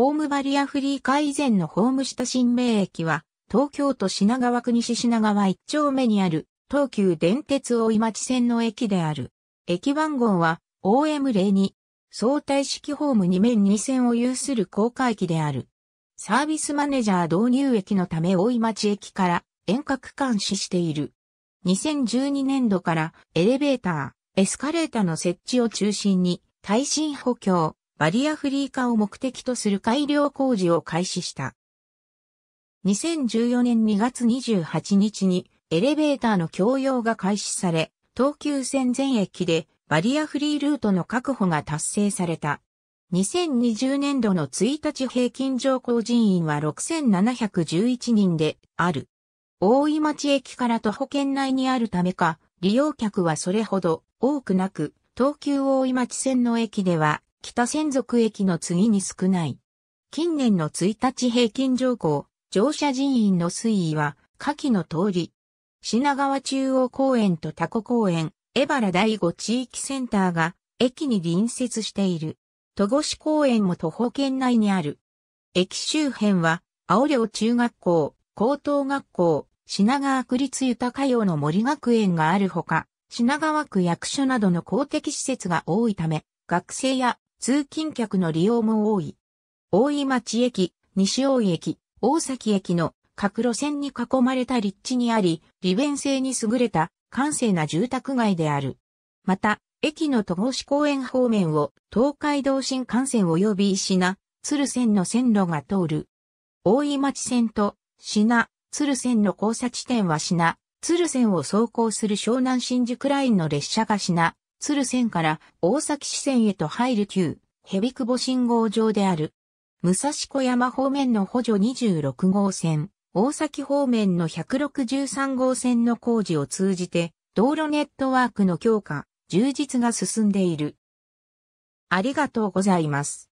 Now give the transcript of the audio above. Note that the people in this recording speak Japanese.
ホームバリアフリー化以前のホーム下新名駅は、東京都品川区西品川1丁目にある、東急電鉄大井町線の駅である。駅番号は OM02、相対式ホーム2面2線を有する高架駅である。サービスマネージャー導入駅のため大井町駅から遠隔監視している。2012年度からエレベーター、エスカレーターの設置を中心に耐震補強、バリアフリー化を目的とする改良工事を開始した。2014年2月28日にエレベーターの供用が開始され、東急線全駅でバリアフリールートの確保が達成された。2020年度の1日平均乗降人員は6711人である。大井町駅から徒歩圏内にあるためか、利用客はそれほど多くなく、東急大井町線の駅では北千属駅の次に少ない。近年の1日平均乗降、乗車人員の推移は、下記の通り。品川中央公園とタコ公園、江原第五地域センターが、駅に隣接している。戸越公園も徒歩圏内にある。駅周辺は、青陵中学校、高等学校、品川区立豊用の森学園があるほか、品川区役所などの公的施設が多いため、学生や通勤客の利用も多い。大井町駅、西大井駅、大崎駅の各路線に囲まれた立地にあり、利便性に優れた閑静な住宅街である。また、駅の戸越公園方面を東海道新幹線及び石名、鶴線の線路が通る。大井町線と品、鶴線の交差地点は品、鶴線を走行する湘南新宿ラインの列車が品、鶴線から大崎支線へと入る旧、蛇久保信号場である。武蔵小山方面の補助26号線、大崎方面の163号線の工事を通じて、道路ネットワークの強化、充実が進んでいる。ありがとうございます。